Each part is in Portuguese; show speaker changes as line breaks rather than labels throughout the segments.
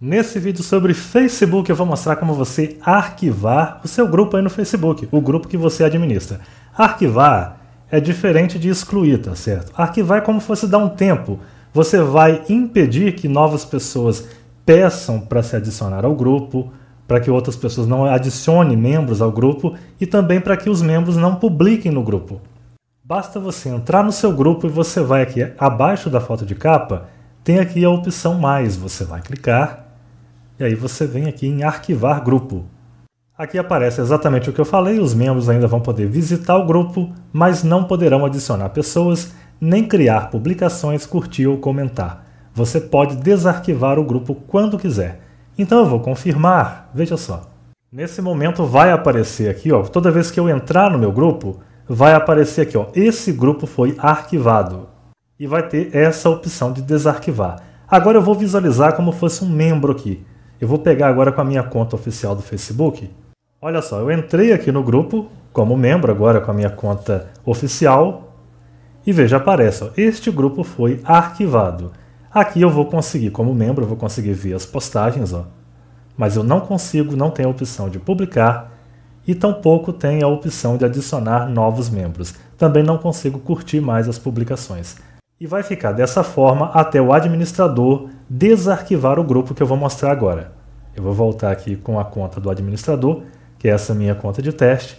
Nesse vídeo sobre Facebook eu vou mostrar como você arquivar o seu grupo aí no Facebook, o grupo que você administra. Arquivar é diferente de excluir, tá certo? Arquivar é como se fosse dar um tempo. Você vai impedir que novas pessoas peçam para se adicionar ao grupo, para que outras pessoas não adicionem membros ao grupo e também para que os membros não publiquem no grupo. Basta você entrar no seu grupo e você vai aqui abaixo da foto de capa, tem aqui a opção mais, você vai clicar e aí você vem aqui em arquivar grupo. Aqui aparece exatamente o que eu falei, os membros ainda vão poder visitar o grupo, mas não poderão adicionar pessoas, nem criar publicações, curtir ou comentar. Você pode desarquivar o grupo quando quiser. Então eu vou confirmar, veja só. Nesse momento vai aparecer aqui, ó, toda vez que eu entrar no meu grupo, vai aparecer aqui, ó, esse grupo foi arquivado e vai ter essa opção de desarquivar. Agora eu vou visualizar como fosse um membro aqui. Eu vou pegar agora com a minha conta oficial do Facebook. Olha só, eu entrei aqui no grupo como membro agora com a minha conta oficial e veja, aparece, ó, este grupo foi arquivado. Aqui eu vou conseguir, como membro, eu vou conseguir ver as postagens, ó. mas eu não consigo, não tem a opção de publicar e tampouco tem a opção de adicionar novos membros. Também não consigo curtir mais as publicações. E vai ficar dessa forma até o administrador desarquivar o grupo que eu vou mostrar agora. Eu vou voltar aqui com a conta do administrador, que é essa minha conta de teste.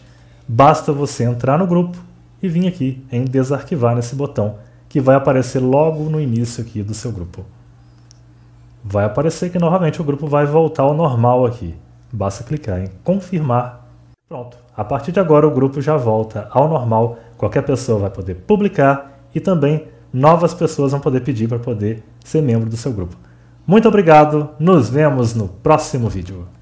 Basta você entrar no grupo e vir aqui em desarquivar nesse botão, que vai aparecer logo no início aqui do seu grupo. Vai aparecer que novamente o grupo vai voltar ao normal aqui. Basta clicar em confirmar Pronto. A partir de agora o grupo já volta ao normal. Qualquer pessoa vai poder publicar e também novas pessoas vão poder pedir para poder ser membro do seu grupo. Muito obrigado. Nos vemos no próximo vídeo.